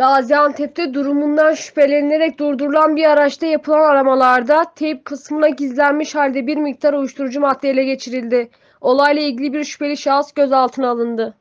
Gaziantep'te durumundan şüphelenilerek durdurulan bir araçta yapılan aramalarda teyp kısmına gizlenmiş halde bir miktar uyuşturucu madde ele geçirildi. Olayla ilgili bir şüpheli şahıs gözaltına alındı.